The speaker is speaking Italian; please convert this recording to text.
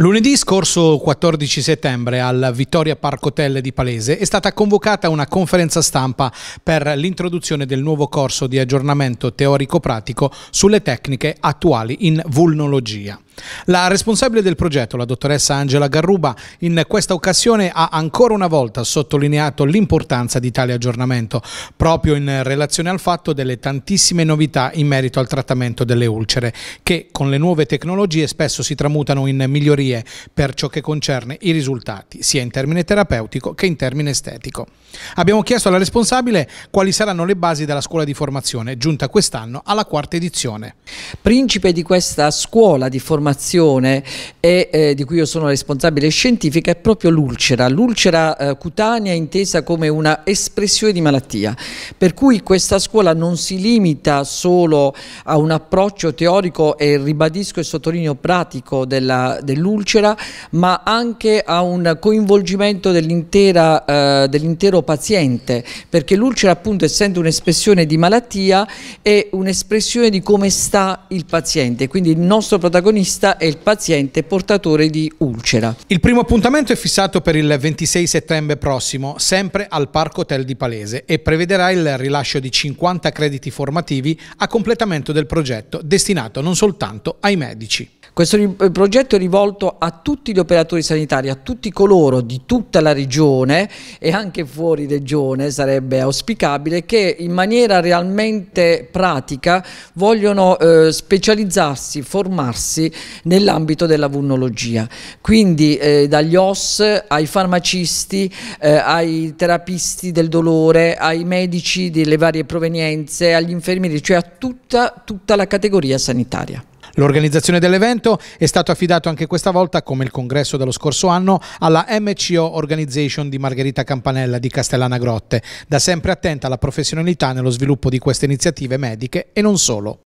Lunedì scorso 14 settembre al Vittoria Park Hotel di Palese è stata convocata una conferenza stampa per l'introduzione del nuovo corso di aggiornamento teorico-pratico sulle tecniche attuali in vulnologia. La responsabile del progetto, la dottoressa Angela Garruba, in questa occasione ha ancora una volta sottolineato l'importanza di tale aggiornamento, proprio in relazione al fatto delle tantissime novità in merito al trattamento delle ulcere, che con le nuove tecnologie spesso si tramutano in migliorie per ciò che concerne i risultati, sia in termine terapeutico che in termine estetico. Abbiamo chiesto alla responsabile quali saranno le basi della scuola di formazione, giunta quest'anno alla quarta edizione. Principe di questa scuola di formazione formazione e eh, di cui io sono responsabile scientifica è proprio l'ulcera, l'ulcera eh, cutanea intesa come una espressione di malattia, per cui questa scuola non si limita solo a un approccio teorico e ribadisco e sottolineo pratico dell'ulcera, ma anche a un coinvolgimento eh, dell'intero eh, dell paziente, perché l'ulcera appunto essendo un'espressione di malattia è un'espressione di come sta il paziente, quindi il nostro protagonista internista e il paziente portatore di ulcera. Il primo appuntamento è fissato per il 26 settembre prossimo, sempre al Parco Hotel di Palese e prevederà il rilascio di 50 crediti formativi a completamento del progetto destinato non soltanto ai medici. Questo eh, progetto è rivolto a tutti gli operatori sanitari, a tutti coloro di tutta la regione e anche fuori regione sarebbe auspicabile che in maniera realmente pratica vogliono eh, specializzarsi, formarsi nell'ambito della vulnologia. Quindi eh, dagli OS ai farmacisti, eh, ai terapisti del dolore, ai medici delle varie provenienze, agli infermieri, cioè a tutta, tutta la categoria sanitaria. L'organizzazione dell'evento è stato affidato anche questa volta, come il congresso dello scorso anno, alla MCO Organization di Margherita Campanella di Castellana Grotte, da sempre attenta alla professionalità nello sviluppo di queste iniziative mediche e non solo.